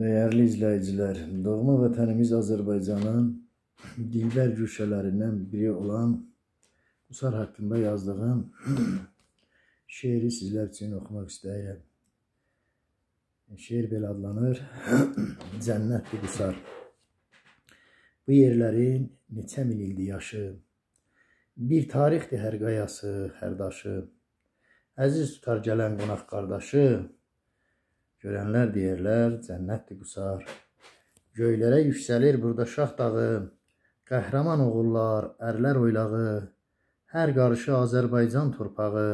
Dəyərli izləyicilər, doğma vətənimiz Azərbaycanın dillər güşələrindən biri olan Qusar haqqında yazdığım şeiri sizlər üçün oxumaq istəyirəm. Şeir belə adlanır, Cənnətdir Qusar. Bu yerlərin neçə min ildi yaşı, bir tarixdir hər qayası, hər daşı, əziz tutar gələn qonaq qardaşı, Görənlər deyirlər, cənnətdir qusar. Göylərə yüksəlir burada şah dağı, qəhrəman oğullar, ərlər oylağı, hər qarışı Azərbaycan torpağı.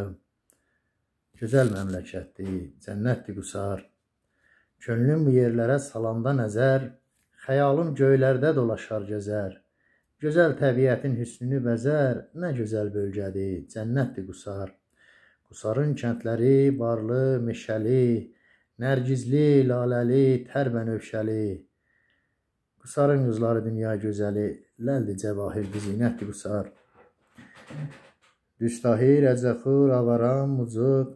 Gözəl məmləkətdir, cənnətdir qusar. Könlüm bu yerlərə salanda nəzər, xəyalım göylərdə dolaşar gəzər. Gözəl təbiətin hüsnünü bəzər, nə gözəl bölgədir, cənnətdir Qusar. Qusarın kəndləri barlı, meşəli, Nərgizli, laləli, tər bənövşəli. Qusarın qızları dünya gözəli, ləldi cəvahir qizinətdi qusar. Düstahir, əcəxur, avaram, mucuq,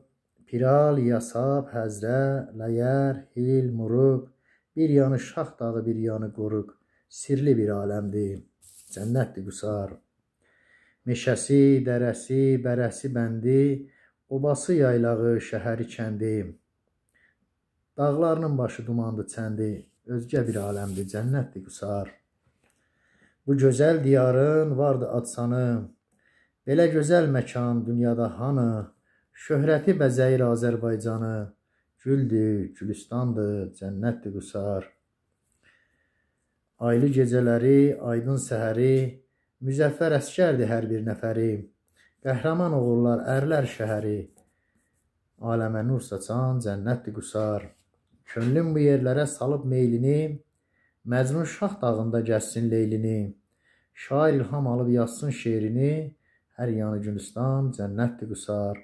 piral, yasab, həzrə, ləyər, hil, muruq. Bir yanı şax dağı, bir yanı qoruq. Sirli bir aləmdir, cənnətdi qusar. Meşəsi, dərəsi, bərəsi bəndi, obası yaylağı, şəhəri kəndi. Dağlarının başı dumandı çəndi, özgə bir aləmdir, cənnətdir qusar. Bu gözəl diyarın vardı adsanı, belə gözəl məkan dünyada hanı, şöhrəti bəzəyir Azərbaycanı, güldür, gülüstandır, cənnətdir qusar. Aylı gecələri, aydın səhəri, müzəffər əskərdir hər bir nəfəri, qəhrəman oğullar ərlər şəhəri, aləmə nur saçan cənnətdir qusar. Könlüm bu yerlərə salıb meylini, Məcnun Şah dağında gəzsin leylini. Şair ilham alıb yazsın şeirini, Hər yanı Gülistan, cənnətdir qusar.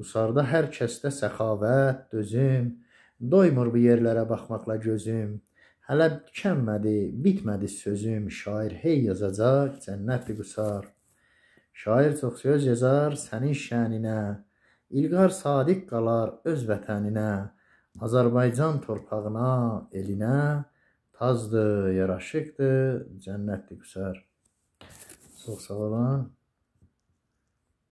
Qusarda hər kəsdə səxavət, dözüm, Doymur bu yerlərə baxmaqla gözüm. Hələ tükənmədi, bitmədi sözüm, Şair hey yazacaq, cənnətdir qusar. Şair çox söz yazar sənin şəninə, İlqar sadiq qalar öz vətəninə. Azərbaycan torpağına, elinə tazdır, yaraşıqdır, cənnətdir qüsər. Çox sağ olun.